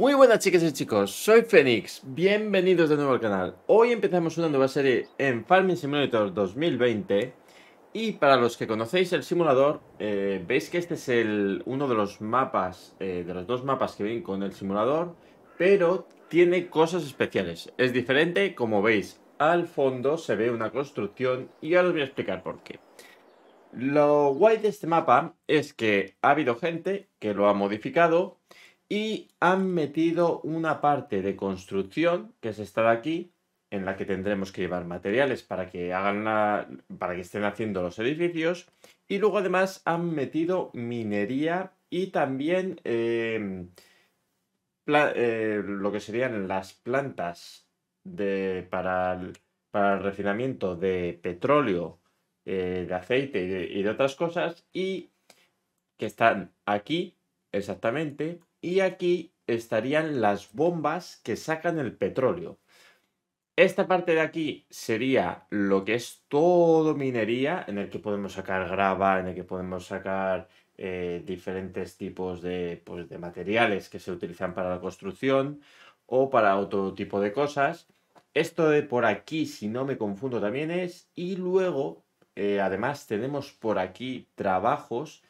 Muy buenas chicas y chicos, soy Fénix, bienvenidos de nuevo al canal. Hoy empezamos una nueva serie en Farming Simulator 2020 y para los que conocéis el simulador, eh, veis que este es uno de los mapas, eh, de los dos mapas que vienen con el simulador, pero tiene cosas especiales. Es diferente, como veis, al fondo se ve una construcción y ahora os voy a explicar por qué. Lo guay de este mapa es que ha habido gente que lo ha modificado y han metido una parte de construcción, que es esta de aquí, en la que tendremos que llevar materiales para que hagan para que estén haciendo los edificios y luego además han metido minería y también em, eh, lo que serían las plantas para, el, refinamiento de petróleo, eh, de aceite y de otras cosas y que están aquí exactamente y aquí estarían las bombas que sacan el petróleo. Esta parte de aquí sería lo que es todo minería, en el que podemos sacar grava, en el que podemos sacar eh, diferentes tipos pues, de, materiales que se utilizan para la construcción o para otro tipo de cosas. Esto de por aquí, si no me confundo, también es. Y luego, eh, además, tenemos por aquí trabajos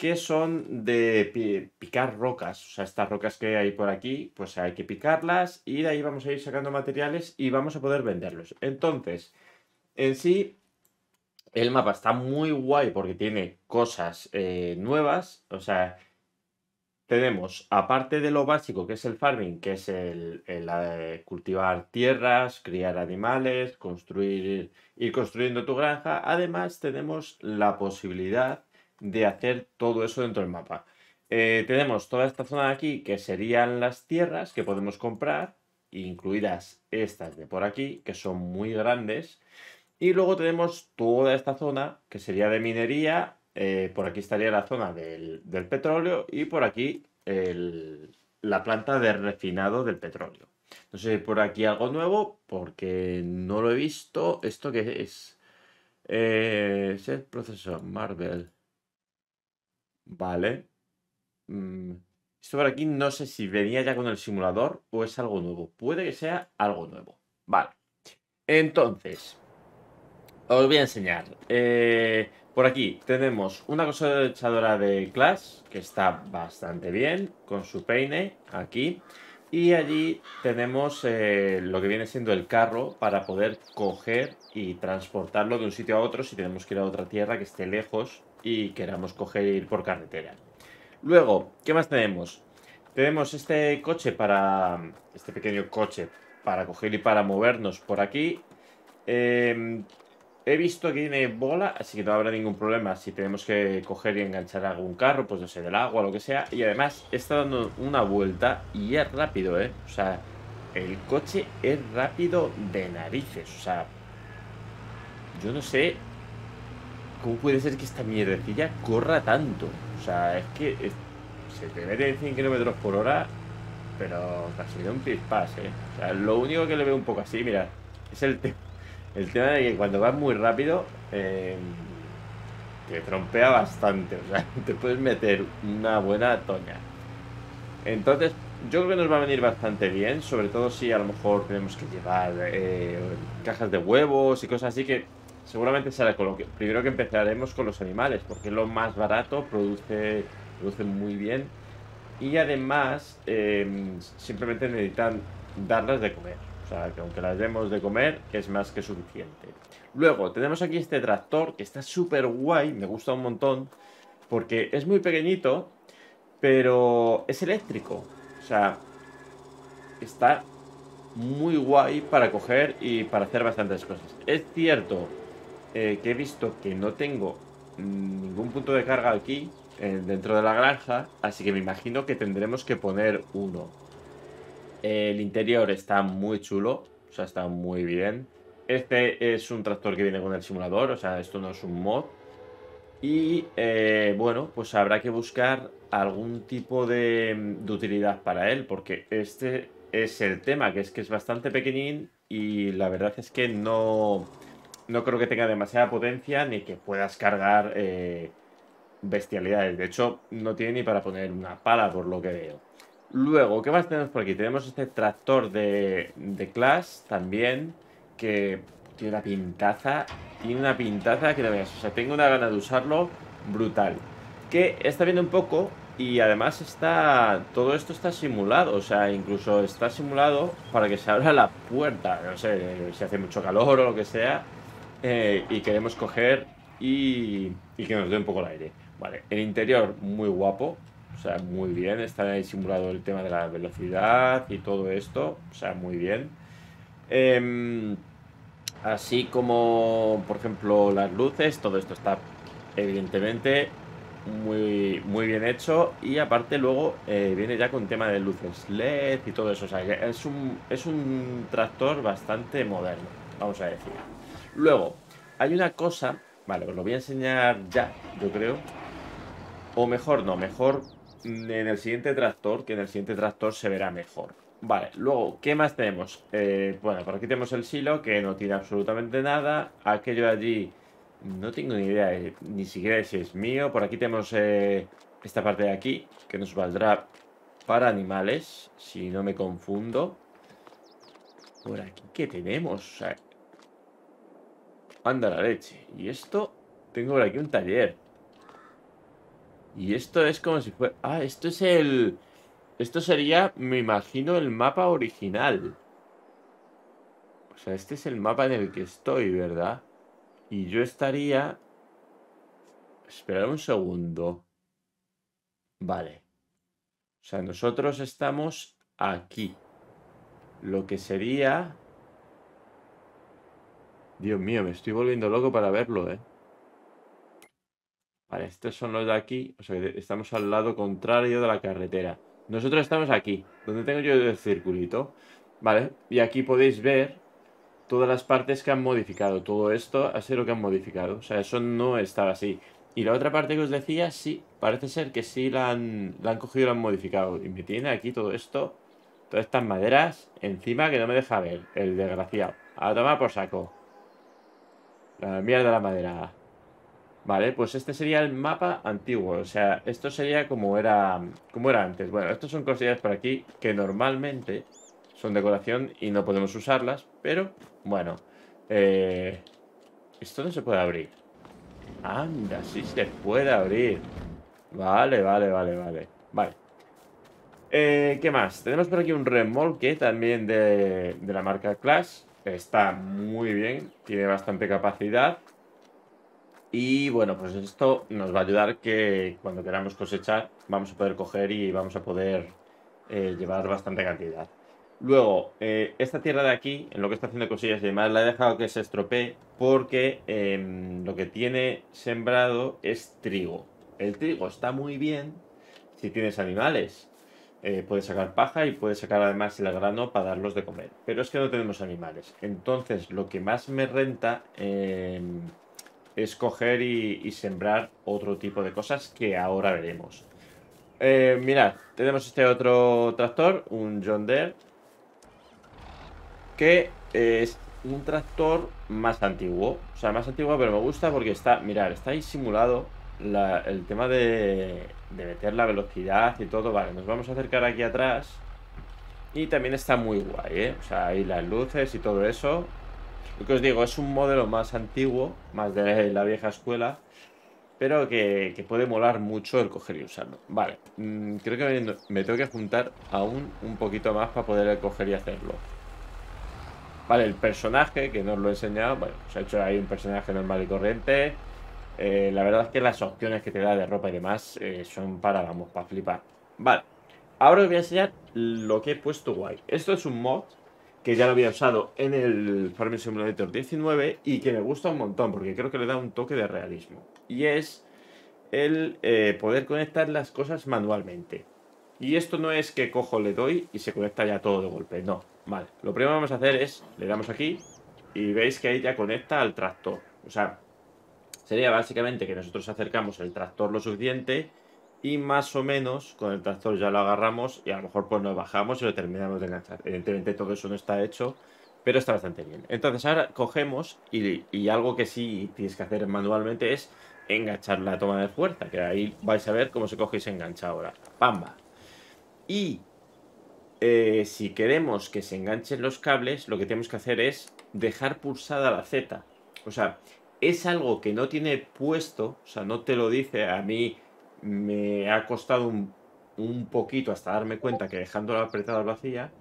que son de picar rocas. O sea, estas rocas que hay por aquí, pues hay que picarlas y de ahí vamos a ir sacando materiales y vamos a poder venderlos. Entonces, en sí, el mapa está muy guay porque tiene cosas eh, nuevas. O sea, tenemos, aparte de lo básico que es el farming, que es el, eh, cultivar tierras, criar animales, construir, ir construyendo tu granja, además tenemos la posibilidad de hacer todo eso dentro del mapa. Eh, tenemos toda esta zona de aquí que serían las tierras que podemos comprar, incluidas estas de por aquí, que son muy grandes. Y luego tenemos toda esta zona que sería de minería, eh, por aquí estaría la zona del, petróleo y por aquí la planta de refinado del petróleo. No sé por aquí algo nuevo, porque no lo he visto. ¿Esto qué es? Eh, el proceso Marvel. Vale. Mm, esto por aquí no sé si venía ya con el simulador o es algo nuevo. Puede que sea algo nuevo. Vale. Entonces, os voy a enseñar. Eh, por aquí tenemos una cosechadora de Clash que está bastante bien con su peine aquí. Y allí tenemos eh, lo que viene siendo el carro para poder coger y transportarlo de un sitio a otro si tenemos que ir a otra tierra que esté lejos y queramos coger e ir por carretera. Luego, ¿qué más tenemos? Tenemos este coche para. Este pequeño coche para coger y para movernos por aquí. Em, he visto que tiene bola, así que no habrá ningún problema si tenemos que coger y enganchar algún carro, pues no sé, del agua, lo que sea. Y además está dando una vuelta y es rápido, ¿eh? O sea, el coche es rápido de narices. O sea, yo no sé ¿cómo puede ser que esta mierdecilla corra tanto? O sea, es que se te mete en 100 kilómetros por hora, pero casi de un pispás, ¿eh? O sea, lo único que le veo un poco así, mira, es el, el tema de que cuando vas muy rápido, em, te trompea bastante, o sea, te puedes meter una buena toña. Entonces, yo creo que nos va a venir bastante bien, sobre todo si a lo mejor tenemos que llevar eh, cajas de huevos y cosas así que seguramente será con lo que primero que empezaremos con los animales, porque es lo más barato, produce, produce muy bien y además em, simplemente necesitan darlas de comer. O sea, que aunque las demos de comer Que es más que suficiente. Luego tenemos aquí este tractor que está súper guay, me gusta un montón, porque es muy pequeñito, pero es eléctrico. O sea, está muy guay para coger y para hacer bastantes cosas. Es cierto eh, que he visto que no tengo ningún punto de carga aquí, eh, dentro de la granja, así que me imagino que tendremos que poner uno. El interior está muy chulo, o sea, está muy bien. Este es un tractor que viene con el simulador, o sea, esto no es un mod. Y eh, bueno, pues habrá que buscar algún tipo de, de, utilidad para él, porque este es el tema, que es que es bastante pequeñín y la verdad es que no, no creo que tenga demasiada potencia ni que puedas cargar eh, bestialidades. De hecho, no tiene ni para poner una pala, por lo que veo. Luego, ¿qué más tenemos por aquí? Tenemos este tractor de, de Clash también, que tiene una pintaza, tiene una pintaza que no veas. O sea, tengo una gana de usarlo brutal. Que está viendo un poco y además está, todo esto está simulado, o sea, incluso está simulado para que se abra la puerta, no sé, si hace mucho calor o lo que sea, eh, y queremos coger y, que nos dé un poco el aire. Vale, el interior muy guapo, o sea, muy bien, está ahí simulado el tema de la velocidad y todo esto, o sea, muy bien. Em, así como, por ejemplo, las luces, todo esto está evidentemente muy, muy bien hecho y aparte luego eh, viene ya con tema de luces LED y todo eso, o sea, es un, es un tractor bastante moderno, vamos a decir. Luego, hay una cosa... Vale, os lo voy a enseñar ya, yo creo. O mejor no, mejor en el siguiente tractor, que en el siguiente tractor se verá mejor. Vale, luego, ¿qué más tenemos? Eh, bueno, por aquí tenemos el silo, que no tiene absolutamente nada. Aquello de allí, no tengo ni idea, eh, ni siquiera si es mío. Por aquí tenemos eh, esta parte de aquí, que nos valdrá para animales, si no me confundo. Por aquí, ¿qué tenemos? Anda la leche. Y esto... Tengo por aquí un taller. Y esto es como si fuera... Ah, esto es el... Esto sería, me imagino, el mapa original. O sea, este es el mapa en el que estoy, ¿verdad? Y yo estaría... Esperad un segundo. Vale. O sea, nosotros estamos aquí. Lo que sería... Dios mío, me estoy volviendo loco para verlo, ¿eh? Vale, estos son los de aquí. O sea, estamos al lado contrario de la carretera. Nosotros estamos aquí, donde tengo yo el circulito. Vale, y aquí podéis ver todas las partes que han modificado. Todo esto ha sido lo que han modificado. O sea, eso no estaba así. Y la otra parte que os decía, sí, parece ser que sí la han, cogido y la han modificado. Y me tiene aquí todo esto, todas estas maderas encima que no me deja ver, el desgraciado. A tomar por saco mierda la madera. Vale, pues este sería el mapa antiguo. O sea, esto sería como era, como era antes. Bueno, estas son cosillas por aquí que normalmente son decoración y no podemos usarlas. Pero, bueno. Eh, esto no se puede abrir. Anda, sí se puede abrir. Vale, vale, vale, vale. Vale. Eh, ¿Qué más? Tenemos por aquí un remolque también de, de la marca Clash está muy bien, tiene bastante capacidad. Y bueno, pues esto nos va a ayudar que cuando queramos cosechar vamos a poder coger y vamos a poder eh, llevar bastante cantidad. Luego, eh, esta tierra de aquí, en lo que está haciendo cosillas y demás, la he dejado que se estropee porque em, lo que tiene sembrado es trigo. El trigo está muy bien si tienes animales, eh, puede sacar paja y puede sacar además el grano para darlos de comer. Pero es que no tenemos animales. Entonces lo que más me renta em, es coger y, sembrar otro tipo de cosas que ahora veremos. Eh, mirad, tenemos este otro tractor, un John Deere, que es un tractor más antiguo. O sea, más antiguo, pero me gusta porque está, mirad, está ahí simulado el tema de, meter la velocidad y todo. Vale, nos vamos a acercar aquí atrás. Y también está muy guay, ¿eh? O sea, hay las luces y todo eso. Lo que os digo, es un modelo más antiguo, más de la vieja escuela, pero que, puede molar mucho el coger y usarlo. Vale, mm, creo que me, tengo que apuntar aún un poquito más para poder coger y hacerlo. Vale, el personaje, que nos lo he enseñado, bueno, se ha hecho ahí un personaje normal y corriente. Eh, la verdad es que las opciones que te da de ropa y demás eh, son para, vamos, para flipar. Vale, ahora os voy a enseñar lo que he puesto guay. Esto es un mod que ya lo había usado en el Farming Simulator 19 y que me gusta un montón porque creo que le da un toque de realismo. Y es el eh, poder conectar las cosas manualmente. Y esto no es que cojo, le doy y se conecta ya todo de golpe, no. Vale, lo primero que vamos a hacer es, le damos aquí y veis que ahí ya conecta al tractor. O sea, sería básicamente que nosotros acercamos el tractor lo suficiente y más o menos con el tractor ya lo agarramos y a lo mejor pues nos bajamos y lo terminamos de enganchar. Evidentemente todo eso no está hecho, pero está bastante bien. Entonces ahora cogemos y, algo que sí tienes que hacer manualmente es enganchar la toma de fuerza, que ahí vais a ver cómo se coge y se engancha ahora. ¡Pamba! Y eh, si queremos que se enganchen los cables, lo que tenemos que hacer es dejar pulsada la Z. O sea, es algo que no tiene puesto, o sea, no te lo dice, a mí me ha costado un, poquito hasta darme cuenta que dejándola apretada vacía,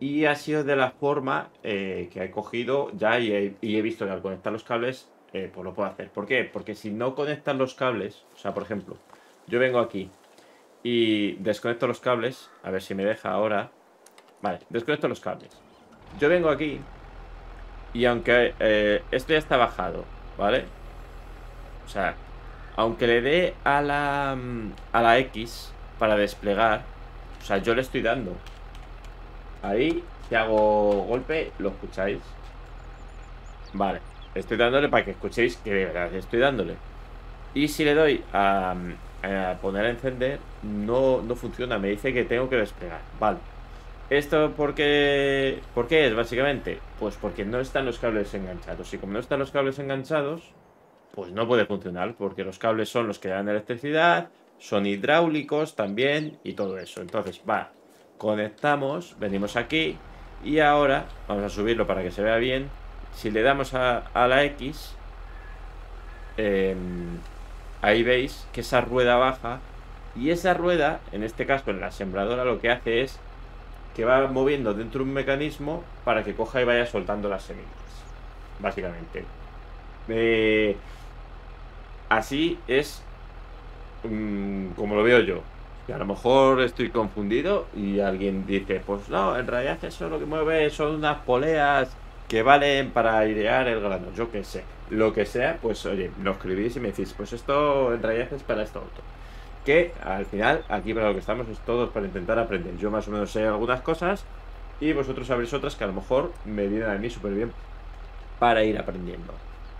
y ha sido de la forma eh, que he cogido ya y he, visto que al conectar los cables, eh, pues lo puedo hacer. ¿Por qué? Porque si no conectan los cables, o sea, por ejemplo, yo vengo aquí y desconecto los cables, a ver si me deja ahora. Vale, desconecto los cables. Yo vengo aquí y aunque eh, esto ya está bajado, ¿vale? O sea, aunque le dé a la, mm, a la X para desplegar, o sea, yo le estoy dando. Ahí, si hago golpe, lo escucháis. Vale, estoy dándole para que escuchéis que estoy dándole. Y si le doy a, mm, a poner a encender, no, no funciona. Me dice que tengo que desplegar. Vale. ¿Esto porque qué, por qué es, básicamente? Pues porque no están los cables enganchados. Y como no están los cables enganchados, pues no puede funcionar, porque los cables son los que dan electricidad, son hidráulicos también y todo eso. Entonces, va, conectamos, venimos aquí y ahora, vamos a subirlo para que se vea bien, si le damos a, la X, em, ahí veis que esa rueda baja y esa rueda, en este caso en la sembradora, lo que hace es que va moviendo dentro de un mecanismo para que coja y vaya soltando las semillas, básicamente. Eh, así es mm, como lo veo yo. Y a lo mejor estoy confundido y alguien dice, pues no, en realidad eso lo que mueve son unas poleas que valen para airear el grano, yo qué sé. Lo que sea, pues oye, lo escribís y me decís, pues esto en realidad es para esto otro que al final aquí para lo que estamos es todos para intentar aprender. Yo más o menos sé algunas cosas y vosotros sabréis otras que a lo mejor me vienen a mí súper bien para ir aprendiendo.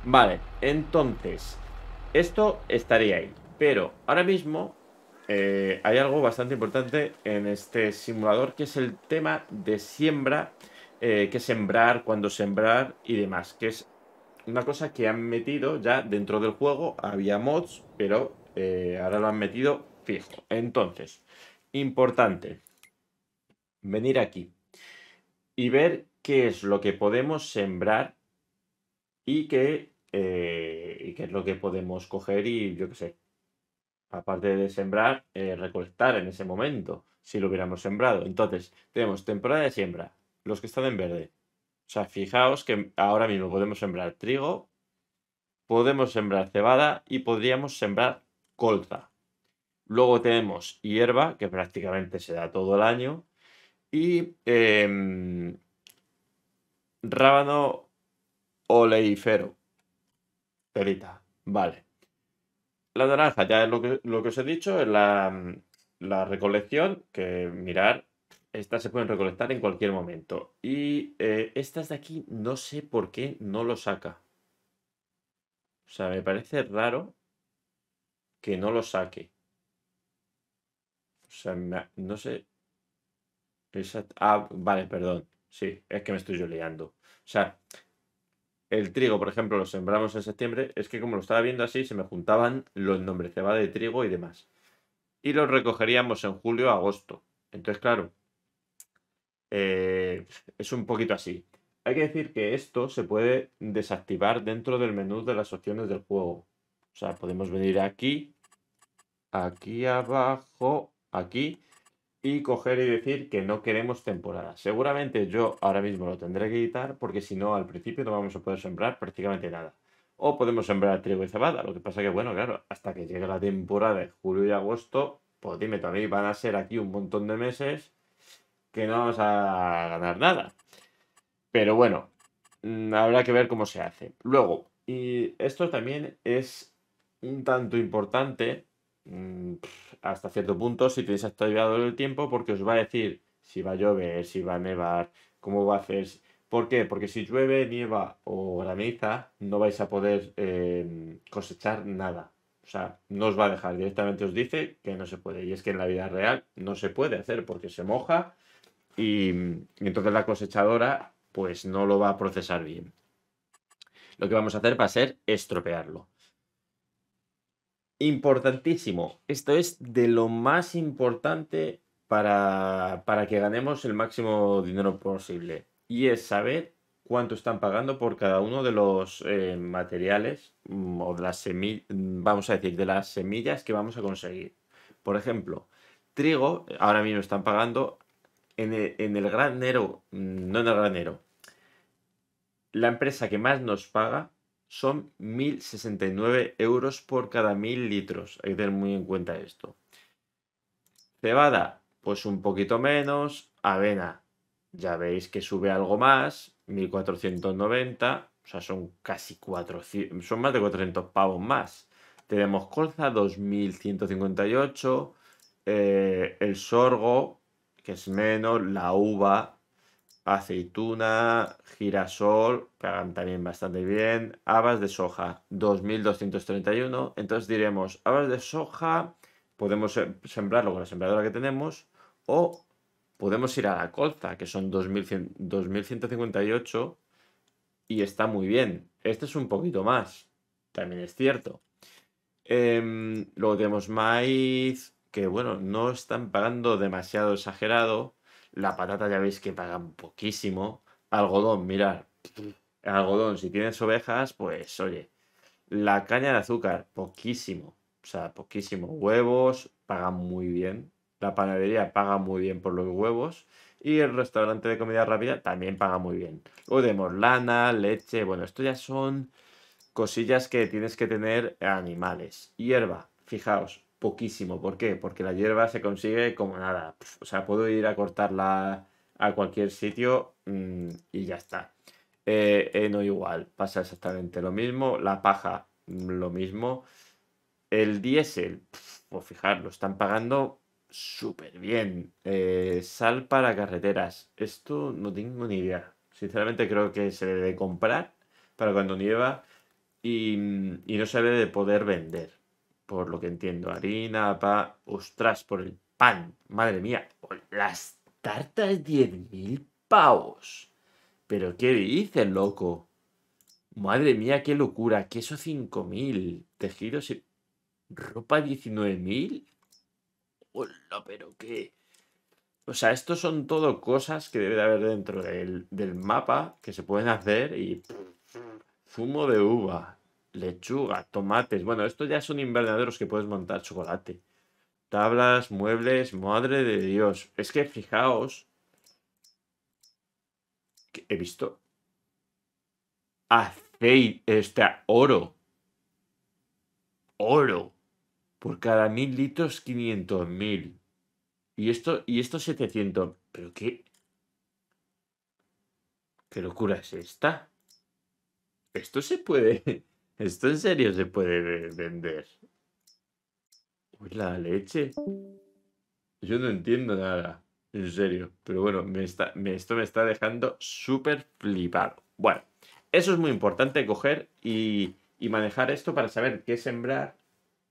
Vale, entonces, esto estaría ahí. Pero ahora mismo eh, hay algo bastante importante en este simulador que es el tema de siembra, eh, que sembrar, cuándo sembrar y demás, que es una cosa que han metido ya dentro del juego, había mods, pero eh, ahora lo han metido fijo. Entonces, importante, venir aquí y ver qué es lo que podemos sembrar y qué, eh, y qué es lo que podemos coger y yo qué sé. Aparte de sembrar, eh, recolectar en ese momento, si lo hubiéramos sembrado. Entonces, tenemos temporada de siembra, los que están en verde. O sea, fijaos que ahora mismo podemos sembrar trigo, podemos sembrar cebada y podríamos sembrar colza. Luego tenemos hierba, que prácticamente se da todo el año, y em, rábano oleífero. perita vale. La naranja, ya es lo que, lo que os he dicho, es la, recolección, que mirar, estas se pueden recolectar en cualquier momento. Y eh, estas de aquí no sé por qué no lo saca. O sea, me parece raro que no lo saque. O sea, no sé. ah, vale, perdón. Sí, es que me estoy yo O sea, el trigo, por ejemplo, lo sembramos en septiembre. Es que como lo estaba viendo así, se me juntaban los nombres que va de trigo y demás. Y los recogeríamos en julio agosto. Entonces, claro, eh, es un poquito así. Hay que decir que esto se puede desactivar dentro del menú de las opciones del juego. O sea, podemos venir aquí, aquí abajo, aquí, y coger y decir que no queremos temporada. Seguramente yo ahora mismo lo tendré que editar porque si no, al principio no vamos a poder sembrar prácticamente nada. O podemos sembrar trigo y cebada. Lo que pasa que, bueno, claro, hasta que llegue la temporada de julio y agosto, pues dime, también van a ser aquí un montón de meses que no vamos a ganar nada. Pero bueno, mm, habrá que ver cómo se hace. Luego, y esto también es un tanto importante mm, hasta cierto punto si tenéis activado el tiempo porque os va a decir si va a llover, si va a nevar, cómo va a hacer. ¿Por qué? Porque si llueve, nieva o graniza, no vais a poder eh, cosechar nada. O sea, no os va a dejar. Directamente os dice que no se puede. Y es que en la vida real no se puede hacer porque se moja y entonces la cosechadora pues no lo va a procesar bien. Lo que vamos a hacer va a ser estropearlo importantísimo. Esto es de lo más importante para, que ganemos el máximo dinero posible. Y es saber cuánto están pagando por cada uno de los eh, materiales mm, o de las semillas, mm, vamos a decir, de las semillas que vamos a conseguir. Por ejemplo, trigo eh, ahora mismo están pagando en el granero, mm, no en el granero. La empresa que más nos paga son 1.069 euros por cada 1.000 litros. Hay que tener muy en cuenta esto. Cebada, pues un poquito menos. Avena, ya veis que sube algo más, 1.490. O sea, son casi 400, son más de 400 pavos más. Tenemos colza, 2.158. Eh, el sorgo, que es menos. La uva, aceituna, girasol, que hagan también bastante bien, habas de soja, 2231. Entonces diremos, habas de soja, podemos sembrarlo con la sembradora que tenemos o podemos ir a la colza, que son 2158 y está muy bien. Este es un poquito más, también es cierto. Em, luego tenemos maíz, que bueno, no están pagando demasiado exagerado la patata ya veis que pagan poquísimo. Algodón, mirad. Algodón, si tienes ovejas, pues oye. La caña de azúcar, poquísimo. O sea, poquísimo. Huevos, pagan muy bien. La panadería paga muy bien por los huevos. Y el restaurante de comida rápida también paga muy bien. O de lana leche. Bueno, esto ya son cosillas que tienes que tener animales. Hierba, fijaos, poquísimo. ¿Por qué? Porque la hierba se consigue como nada. O sea, puedo ir a cortarla a cualquier sitio mm, y ya está. Eh, eh, no igual, pasa exactamente lo mismo. La paja, mm, lo mismo. El diésel, o pues fijar, lo están pagando súper bien. Eh, sal para carreteras, esto no tengo ni idea. Sinceramente creo que se debe comprar para cuando nieva y, mm, y no se debe de poder vender por lo que entiendo. Harina, pa, ostras, por el pan. Madre mía, las tartas 10.000 pavos. Pero ¿qué dices, loco? Madre mía, qué locura. Queso 5.000. Tejidos y... Ropa 19.000. Hola, pero qué... O sea, estos son todo cosas que debe de haber dentro del, del mapa que se pueden hacer y... Zumo de uva, lechuga, tomates. Bueno, estos ya son invernaderos que puedes montar chocolate. Tablas, muebles, madre de Dios. Es que fijaos. he visto. Aceite, este, oro. Oro. Por cada mil litros, 500.000. mil. Y esto, y esto 700. Pero qué. ¿Qué locura es esta? Esto se puede. Esto en serio se puede vender. Pues la leche. Yo no entiendo nada. En serio. Pero bueno, esto me está dejando súper flipado. Bueno, eso es muy importante coger y, manejar esto para saber qué sembrar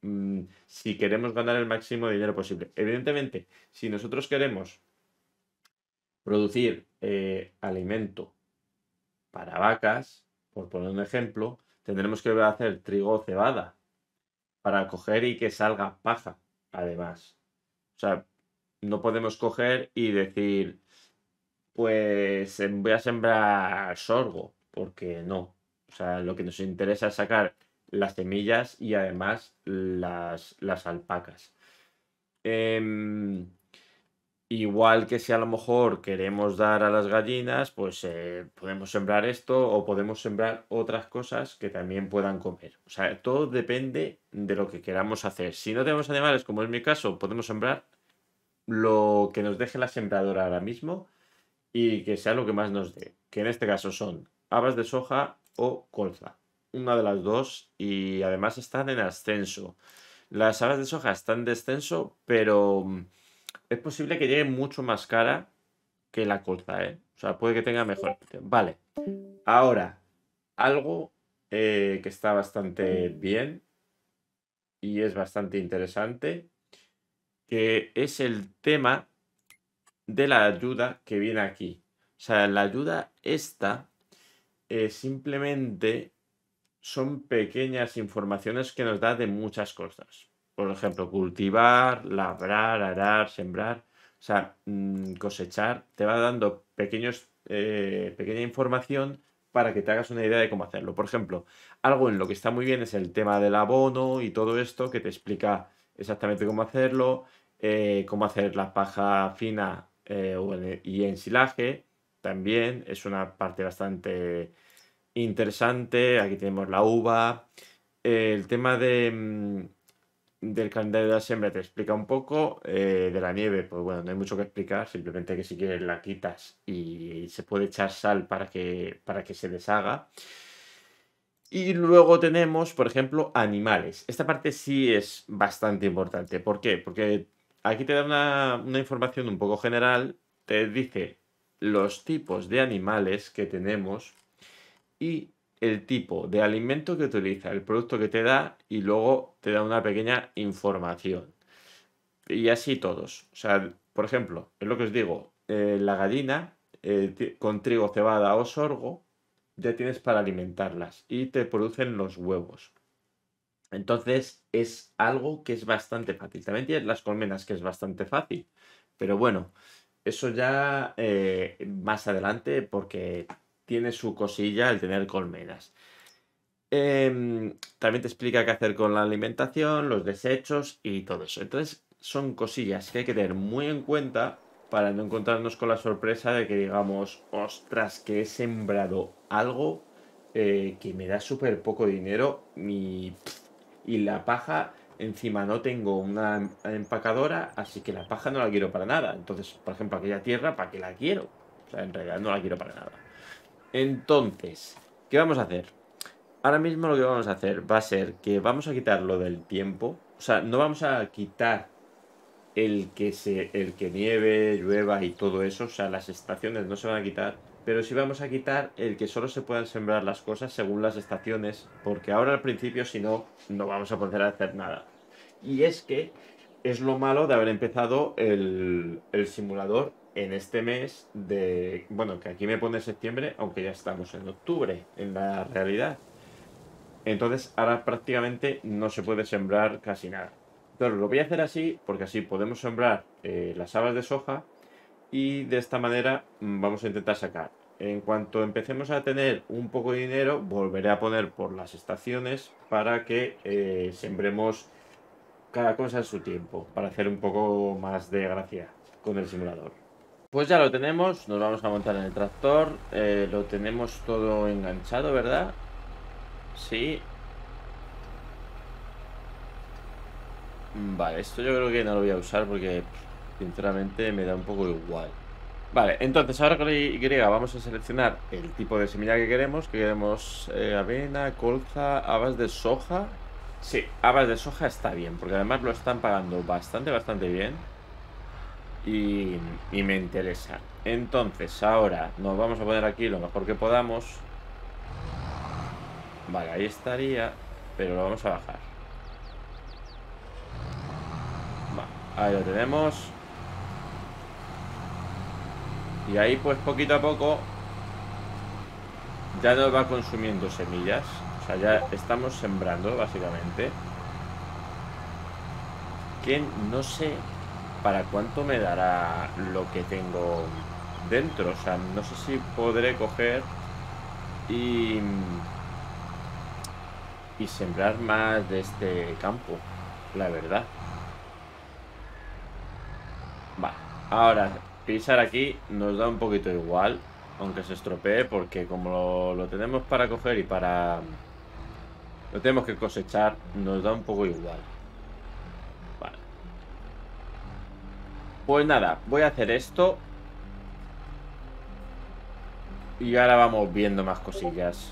mm, si queremos ganar el máximo dinero posible. Evidentemente, si nosotros queremos producir eh, alimento para vacas, por poner un ejemplo, Tendremos que hacer trigo cebada para coger y que salga paja, además. O sea, no podemos coger y decir, pues em, voy a sembrar sorgo, porque no. O sea, lo que nos interesa es sacar las semillas y además las, las alpacas. Em, Igual que si a lo mejor queremos dar a las gallinas, pues eh, podemos sembrar esto o podemos sembrar otras cosas que también puedan comer. O sea, todo depende de lo que queramos hacer. Si no tenemos animales, como es mi caso, podemos sembrar lo que nos deje la sembradora ahora mismo y que sea lo que más nos dé. Que en este caso son habas de soja o colza. Una de las dos y además están en ascenso. Las habas de soja están en descenso, pero mm, es posible que llegue mucho más cara que la corta, ¿eh? O sea, puede que tenga mejor Vale. Ahora, algo eh, que está bastante bien y es bastante interesante, que es el tema de la ayuda que viene aquí. O sea, la ayuda esta eh, simplemente son pequeñas informaciones que nos da de muchas cosas. Por ejemplo, cultivar, labrar, arar, sembrar, o sea, mm, cosechar, te va dando pequeños, eh, pequeña información para que te hagas una idea de cómo hacerlo. Por ejemplo, algo en lo que está muy bien es el tema del abono y todo esto que te explica exactamente cómo hacerlo, eh, cómo hacer la paja fina eh, y y silaje También es una parte bastante interesante. Aquí tenemos la uva. el tema de, mm, del calendario de la siembra te explica un poco. Eh, de la nieve, pues bueno, no hay mucho que explicar. Simplemente que si quieres la quitas y se puede echar sal para que, para que se deshaga. Y luego tenemos, por ejemplo, animales. Esta parte sí es bastante importante. ¿Por qué? Porque aquí te da una, una información un poco general. Te dice los tipos de animales que tenemos y el tipo de alimento que utiliza, el producto que te da y luego te da una pequeña información. Y así todos. O sea, por ejemplo, es lo que os digo, eh, la gallina eh, con trigo, cebada o sorgo ya tienes para alimentarlas y te producen los huevos. Entonces es algo que es bastante fácil. También tienes las colmenas que es bastante fácil. Pero bueno, eso ya eh, más adelante porque tiene su cosilla el tener colmenas. Em, también te explica qué hacer con la alimentación, los desechos y todo eso. Entonces, son cosillas que hay que tener muy en cuenta para no encontrarnos con la sorpresa de que digamos, ostras, que he sembrado algo eh, que me da súper poco dinero y, y la paja, encima no tengo una empacadora, así que la paja no la quiero para nada. Entonces, por ejemplo, aquella tierra, ¿para qué la quiero? O sea, en realidad no la quiero para nada. Entonces, ¿qué vamos a hacer? Ahora mismo lo que vamos a hacer va a ser que vamos a quitar lo del tiempo. O sea, no vamos a quitar el que, se, el que nieve, llueva y todo eso. O sea, las estaciones no se van a quitar. Pero sí vamos a quitar el que solo se puedan sembrar las cosas según las estaciones. Porque ahora al principio, si no, no vamos a poder hacer nada. Y es que es lo malo de haber empezado el, el simulador en este mes de, bueno, que aquí me pone septiembre, aunque ya estamos en octubre, en la realidad. Entonces ahora prácticamente no se puede sembrar casi nada. Pero lo voy a hacer así porque así podemos sembrar eh, las habas de soja y de esta manera mm, vamos a intentar sacar. En cuanto empecemos a tener un poco de dinero, volveré a poner por las estaciones para que eh, sembremos cada cosa en su tiempo, para hacer un poco más de gracia con el simulador. Pues ya lo tenemos, nos vamos a montar en el tractor. Eh, lo tenemos todo enganchado, ¿verdad? Sí. Mm, vale, esto yo creo que no lo voy a usar porque sinceramente me da un poco igual. Vale, entonces ahora con la Y vamos a seleccionar el tipo de semilla que queremos, que queremos eh, avena, colza, habas de soja. Sí, habas de soja está bien, porque además lo están pagando bastante, bastante bien y, me interesa. Entonces, ahora nos vamos a poner aquí lo mejor que podamos. Vale, ahí estaría, pero lo vamos a bajar. ahí lo tenemos. Y ahí pues poquito a poco ya nos va consumiendo semillas. O sea, ya estamos sembrando básicamente. Que no sé para cuánto me dará lo que tengo dentro. O sea, no sé si podré coger y, y sembrar más de este campo, la verdad. Vale, ahora pisar aquí nos da un poquito igual, aunque se estropee, porque como lo, tenemos para coger y para... Lo tenemos que cosechar, nos da un poco igual. Pues nada, voy a hacer esto. Y ahora vamos viendo más cosillas.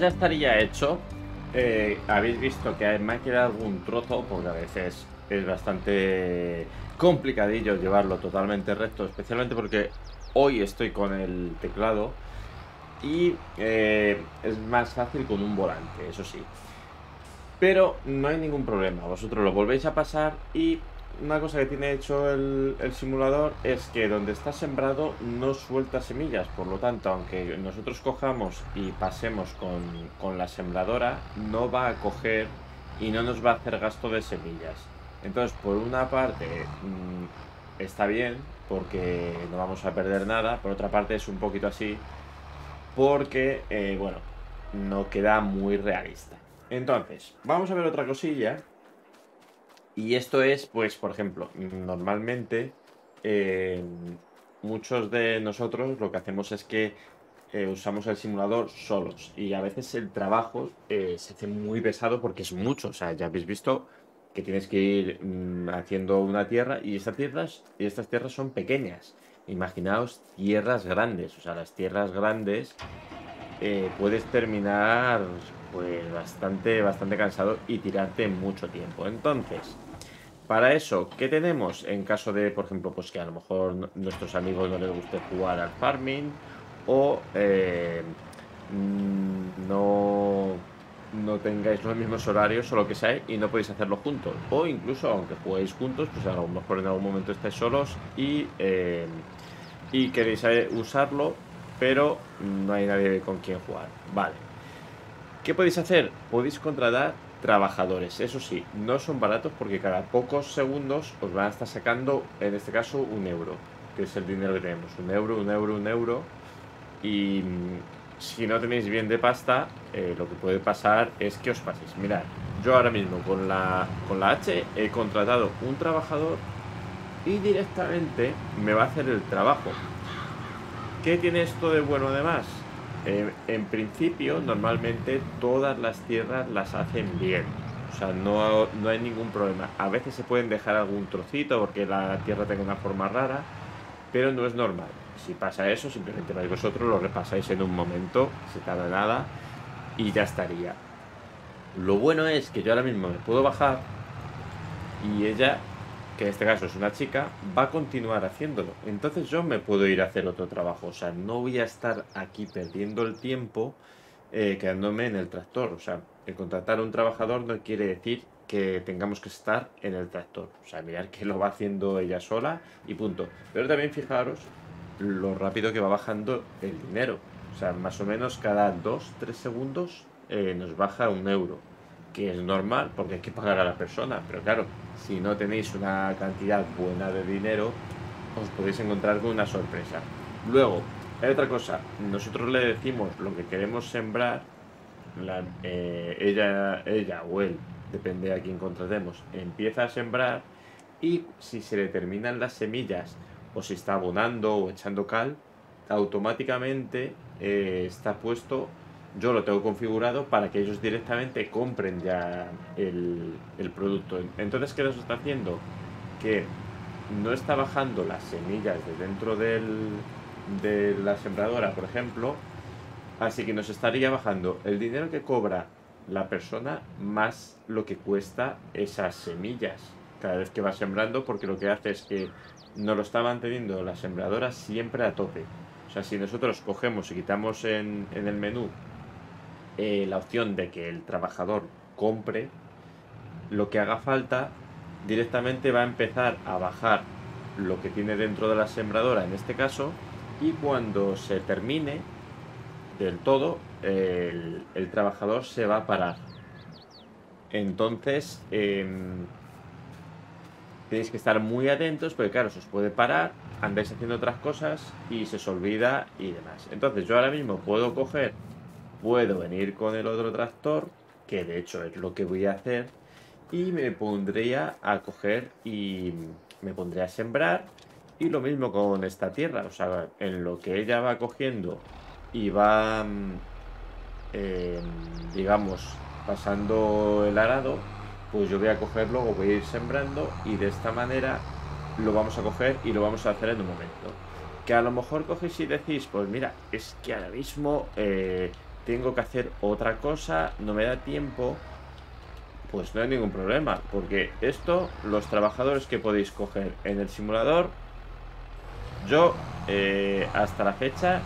ya estaría hecho, eh, habéis visto que me ha quedado algún trozo, porque a veces es bastante complicadillo llevarlo totalmente recto, especialmente porque hoy estoy con el teclado y eh, es más fácil con un volante, eso sí. Pero no hay ningún problema, vosotros lo volvéis a pasar y una cosa que tiene hecho el, simulador es que donde está sembrado no suelta semillas, por lo tanto, aunque nosotros cojamos y pasemos con, la sembradora, no va a coger y no nos va a hacer gasto de semillas. Entonces, por una parte, mm, está bien, porque no vamos a perder nada, por otra parte es un poquito así, porque, eh, bueno, no queda muy realista. Entonces, vamos a ver otra cosilla y esto es, pues, por ejemplo, normalmente eh, muchos de nosotros lo que hacemos es que eh, usamos el simulador solos y a veces el trabajo eh, se hace muy pesado porque es mucho. O sea, ya habéis visto que tienes que ir mm, haciendo una tierra y estas tierras, y estas tierras son pequeñas. Imaginaos tierras grandes. O sea, las tierras grandes puedes terminar pues bastante, bastante cansado y tirarte mucho tiempo. Entonces, para eso, ¿qué tenemos? En caso de, por ejemplo, pues que a lo mejor nuestros amigos no les guste jugar al farming o eh, no, no tengáis los mismos horarios o lo que sea y no podéis hacerlo juntos. O incluso, aunque juguéis juntos, pues a lo mejor en algún momento estáis solos y, eh, y queréis eh, usarlo, pero no hay nadie con quien jugar. Vale. ¿Qué podéis hacer? Podéis contratar trabajadores. Eso sí, no son baratos porque cada pocos segundos os van a estar sacando, en este caso, un euro, que es el dinero que tenemos. Un euro, un euro, un euro. Y mm, si no tenéis bien de pasta, eh, lo que puede pasar es que os paséis. Mirad, yo ahora mismo con la, con la H he contratado un trabajador y directamente me va a hacer el trabajo. ¿Qué tiene esto de bueno además? Eh, en principio, normalmente todas las tierras las hacen bien. O sea, no, no hay ningún problema. A veces se pueden dejar algún trocito porque la tierra tenga una forma rara, pero no es normal. Si pasa eso, simplemente vais vosotros, lo repasáis en un momento, se tarda nada y ya estaría. Lo bueno es que yo ahora mismo me puedo bajar y ella que en este caso es una chica, va a continuar haciéndolo. Entonces yo me puedo ir a hacer otro trabajo. O sea, no voy a estar aquí perdiendo el tiempo eh, quedándome en el tractor. O sea, el contratar a un trabajador no quiere decir que tengamos que estar en el tractor. O sea, mirar que lo va haciendo ella sola y punto. Pero también fijaros lo rápido que va bajando el dinero. O sea, más o menos cada 2-3 segundos eh, nos baja un euro. Que es normal porque hay que pagar a la persona. Pero claro, si no tenéis una cantidad buena de dinero, os podéis encontrar con una sorpresa. Luego, hay otra cosa, nosotros le decimos lo que queremos sembrar, eh, ella, ella o él, depende a quién contratemos, empieza a sembrar y si se le terminan las semillas o si está abonando o echando cal, automáticamente eh, está puesto yo lo tengo configurado para que ellos directamente compren ya el, producto. Entonces, ¿qué nos está haciendo? Que no está bajando las semillas de dentro del, de la sembradora, por ejemplo, así que nos estaría bajando el dinero que cobra la persona más lo que cuesta esas semillas cada vez que va sembrando, porque lo que hace es que no lo está manteniendo la sembradora siempre a tope. O sea, si nosotros cogemos y quitamos en, en el menú eh, la opción de que el trabajador compre lo que haga falta directamente va a empezar a bajar lo que tiene dentro de la sembradora en este caso y cuando se termine del todo el, trabajador se va a parar entonces em, tenéis que estar muy atentos porque claro, se os puede parar, andáis haciendo otras cosas y se os olvida y demás. Entonces yo ahora mismo puedo coger puedo venir con el otro tractor, que de hecho es lo que voy a hacer, y me pondría a coger y me pondría a sembrar. Y lo mismo con esta tierra, o sea, en lo que ella va cogiendo y va, mm, eh, digamos, pasando el arado, pues yo voy a cogerlo voy a ir sembrando y de esta manera lo vamos a coger y lo vamos a hacer en un momento. Que a lo mejor cogéis y decís, pues mira, es que ahora mismo... Eh, tengo que hacer otra cosa, no me da tiempo, pues no hay ningún problema, porque esto, los trabajadores que podéis coger en el simulador, yo eh, hasta la fecha,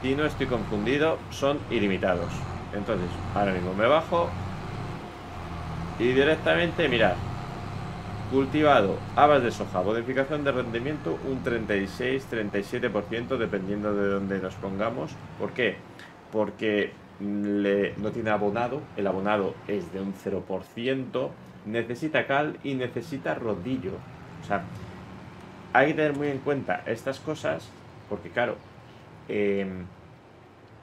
si no estoy confundido, son ilimitados. Entonces, ahora mismo me bajo y directamente, mirad, cultivado, habas de soja, modificación de rendimiento un 36-37% dependiendo de donde nos pongamos. ¿Por qué? porque no tiene abonado, el abonado es de un 0%, necesita cal y necesita rodillo. O sea, hay que tener muy en cuenta estas cosas, porque claro, em,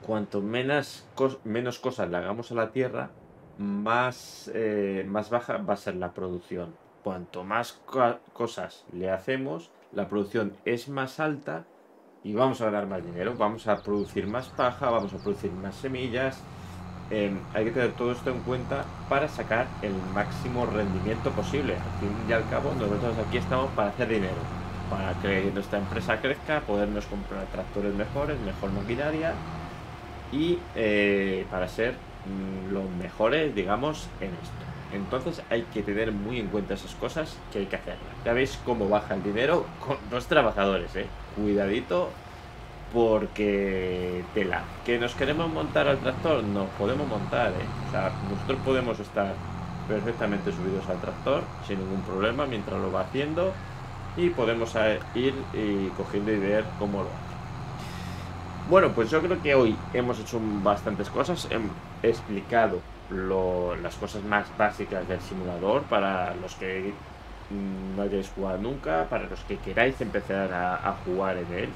cuanto menos, menos cosas le hagamos a la tierra, más, eh, más baja va a ser la producción. Cuanto más cosas le hacemos, la producción es más alta y vamos a ganar más dinero, vamos a producir más paja, vamos a producir más semillas. Em, hay que tener todo esto en cuenta para sacar el máximo rendimiento posible. Al fin y al cabo, nosotros aquí estamos para hacer dinero, para que nuestra empresa crezca, podernos comprar tractores mejores, mejor maquinaria y eh, para ser mm, los mejores, digamos, en esto. Entonces hay que tener muy en cuenta esas cosas que hay que hacerlas. Ya veis cómo baja el dinero con los trabajadores, ¿eh? Cuidadito porque tela. ¿Que nos queremos montar al tractor? Nos podemos montar, ¿eh? O sea, nosotros podemos estar perfectamente subidos al tractor sin ningún problema mientras lo va haciendo y podemos ir y cogiendo y ver cómo lo hace. Bueno, pues yo creo que hoy hemos hecho bastantes cosas, he explicado las cosas más básicas del simulador para los que mm, no hayáis jugado nunca, para los que queráis empezar a, jugar en él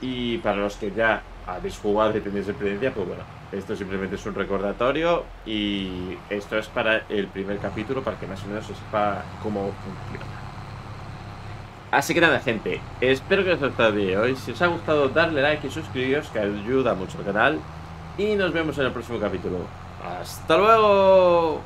y para los que ya habéis jugado y tenéis experiencia, pues bueno, esto simplemente es un recordatorio y esto es para el primer capítulo para que más o menos sepa cómo funciona. Así que nada gente, espero que os haya gustado el vídeo hoy, si os ha gustado darle like y suscribiros que ayuda mucho al canal y nos vemos en el próximo capítulo. Hasta luego.